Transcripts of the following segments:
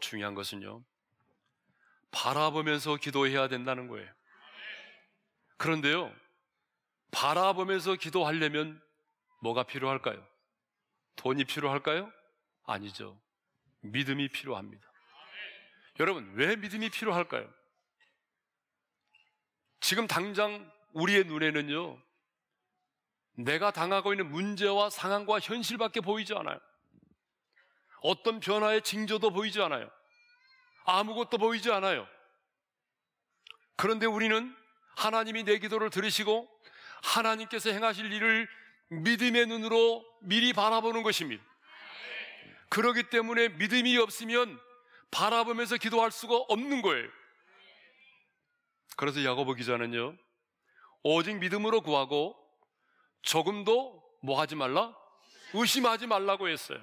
중요한 것은요. 바라보면서 기도해야 된다는 거예요. 그런데요. 바라보면서 기도하려면 뭐가 필요할까요? 돈이 필요할까요? 아니죠. 믿음이 필요합니다. 여러분, 왜 믿음이 필요할까요? 지금 당장 우리의 눈에는요, 내가 당하고 있는 문제와 상황과 현실밖에 보이지 않아요. 어떤 변화의 징조도 보이지 않아요. 아무것도 보이지 않아요. 그런데 우리는 하나님이 내 기도를 들으시고 하나님께서 행하실 일을 믿음의 눈으로 미리 바라보는 것입니다. 그러기 때문에 믿음이 없으면 바라보면서 기도할 수가 없는 거예요. 그래서 야고보 기자는요. 오직 믿음으로 구하고 조금도 뭐 하지 말라? 의심하지 말라고 했어요.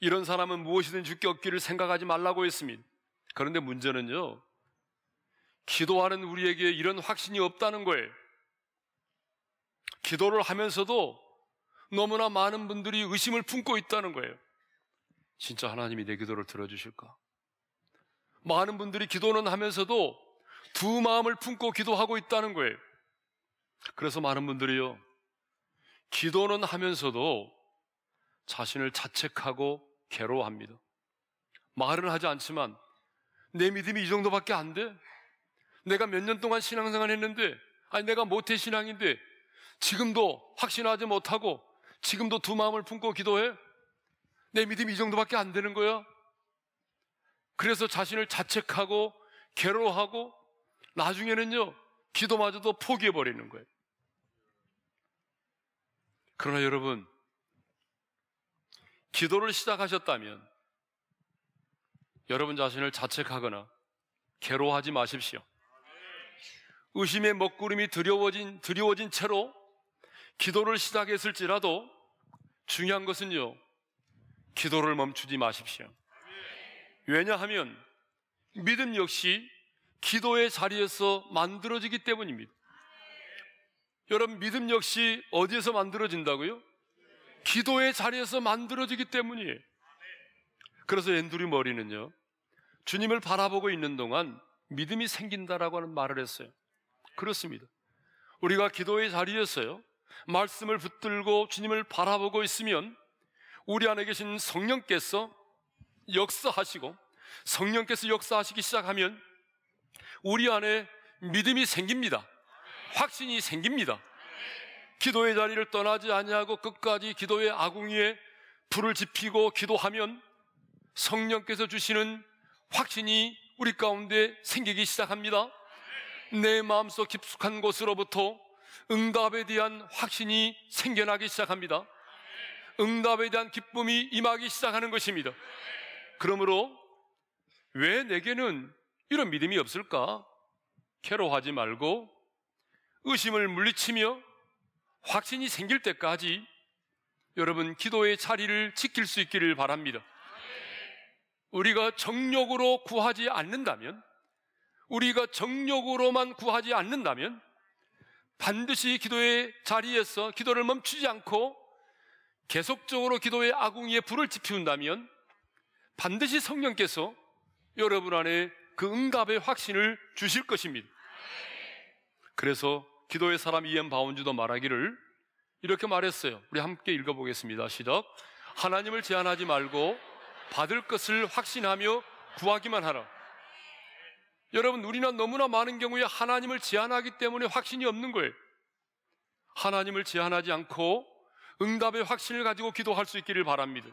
이런 사람은 무엇이든 죽게 얻기를 생각하지 말라고 했습니다. 그런데 문제는요, 기도하는 우리에게 이런 확신이 없다는 거예요. 기도를 하면서도 너무나 많은 분들이 의심을 품고 있다는 거예요. 진짜 하나님이 내 기도를 들어주실까? 많은 분들이 기도는 하면서도 두 마음을 품고 기도하고 있다는 거예요. 그래서 많은 분들이요, 기도는 하면서도 자신을 자책하고 괴로워합니다. 말은 하지 않지만 내 믿음이 이 정도밖에 안 돼? 내가 몇 년 동안 신앙생활 했는데, 아니 내가 못해 신앙인데 지금도 확신하지 못하고 지금도 두 마음을 품고 기도해? 내 믿음이 이 정도밖에 안 되는 거야? 그래서 자신을 자책하고 괴로워하고 나중에는요, 기도마저도 포기해버리는 거예요. 그러나 여러분, 기도를 시작하셨다면 여러분 자신을 자책하거나 괴로워하지 마십시오. 의심의 먹구름이 두려워진, 두려워진 채로 기도를 시작했을지라도 중요한 것은요, 기도를 멈추지 마십시오. 왜냐하면 믿음 역시 기도의 자리에서 만들어지기 때문입니다. 여러분, 믿음 역시 어디에서 만들어진다고요? 기도의 자리에서 만들어지기 때문이에요. 그래서 앤드류 머리는요, 주님을 바라보고 있는 동안 믿음이 생긴다라고 하는 말을 했어요. 그렇습니다. 우리가 기도의 자리에서요, 말씀을 붙들고 주님을 바라보고 있으면 우리 안에 계신 성령께서 역사하시고 성령께서 역사하시기 시작하면 우리 안에 믿음이 생깁니다. 확신이 생깁니다. 기도의 자리를 떠나지 아니하고 끝까지 기도의 아궁이에 불을 지피고 기도하면 성령께서 주시는 확신이 우리 가운데 생기기 시작합니다. 내 마음속 깊숙한 곳으로부터 응답에 대한 확신이 생겨나기 시작합니다. 응답에 대한 기쁨이 임하기 시작하는 것입니다. 그러므로 왜 내게는 이런 믿음이 없을까? 괴로워하지 말고 의심을 물리치며 확신이 생길 때까지 여러분 기도의 자리를 지킬 수 있기를 바랍니다. 우리가 정력으로 구하지 않는다면, 우리가 정력으로만 구하지 않는다면, 반드시 기도의 자리에서 기도를 멈추지 않고 계속적으로 기도의 아궁이에 불을 지피운다면 반드시 성령께서 여러분 안에 그 응답의 확신을 주실 것입니다. 그래서 기도의 사람 이엔 바운즈도 말하기를 이렇게 말했어요. 우리 함께 읽어보겠습니다. 시작. 하나님을 제한하지 말고 받을 것을 확신하며 구하기만 하라. 여러분, 우리는 너무나 많은 경우에 하나님을 제한하기 때문에 확신이 없는 거예요. 하나님을 제한하지 않고 응답의 확신을 가지고 기도할 수 있기를 바랍니다.